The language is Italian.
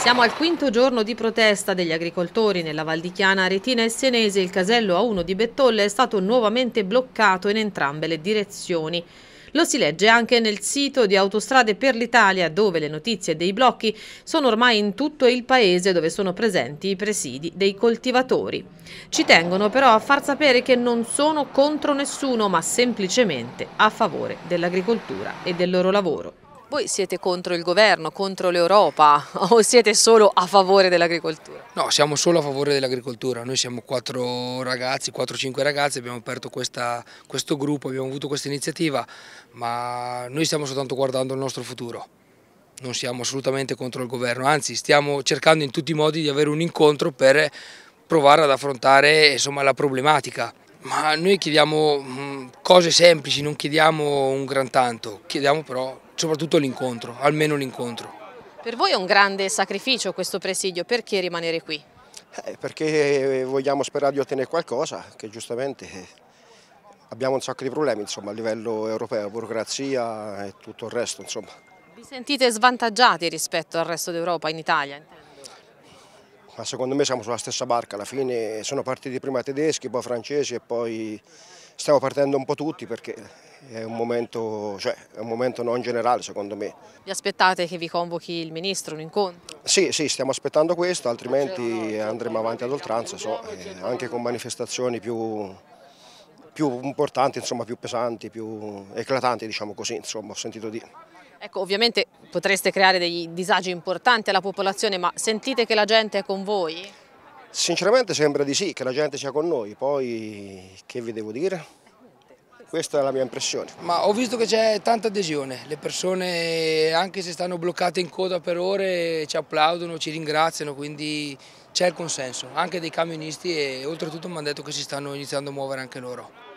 Siamo al quinto giorno di protesta degli agricoltori nella Valdichiana Retina e Senese. Il casello A1 di Bettolle è stato nuovamente bloccato in entrambe le direzioni. Lo si legge anche nel sito di Autostrade per l'Italia, dove le notizie dei blocchi sono ormai in tutto il paese dove sono presenti i presidi dei coltivatori. Ci tengono però a far sapere che non sono contro nessuno, ma semplicemente a favore dell'agricoltura e del loro lavoro. Voi siete contro il governo, contro l'Europa o siete solo a favore dell'agricoltura? No, siamo solo a favore dell'agricoltura. Noi siamo quattro ragazzi, 4-5 ragazzi, abbiamo aperto questa, questo gruppo, abbiamo avuto questa iniziativa, ma noi stiamo soltanto guardando il nostro futuro. Non siamo assolutamente contro il governo, anzi stiamo cercando in tutti i modi di avere un incontro per provare ad affrontare insomma, la problematica. Ma noi chiediamo mm, cose semplici, non chiediamo un gran tanto, chiediamo però soprattutto l'incontro, almeno l'incontro. Per voi è un grande sacrificio questo presidio, perché rimanere qui? Eh, perché vogliamo sperare di ottenere qualcosa, che giustamente eh, abbiamo un sacco di problemi insomma, a livello europeo, burocrazia e tutto il resto. Insomma. Vi sentite svantaggiati rispetto al resto d'Europa in Italia? ma secondo me siamo sulla stessa barca, alla fine sono partiti prima tedeschi, poi francesi e poi stiamo partendo un po' tutti perché è un momento, cioè, è un momento non generale secondo me. Vi aspettate che vi convochi il Ministro, un incontro? Sì, sì, stiamo aspettando questo, altrimenti andremo avanti ad oltranza, so, eh, anche con manifestazioni più, più importanti, insomma, più pesanti, più eclatanti, diciamo così, insomma, ho sentito dire. Ecco, ovviamente potreste creare dei disagi importanti alla popolazione, ma sentite che la gente è con voi? Sinceramente sembra di sì, che la gente sia con noi, poi che vi devo dire? Questa è la mia impressione. Ma ho visto che c'è tanta adesione, le persone anche se stanno bloccate in coda per ore ci applaudono, ci ringraziano, quindi c'è il consenso, anche dei camionisti e oltretutto mi hanno detto che si stanno iniziando a muovere anche loro.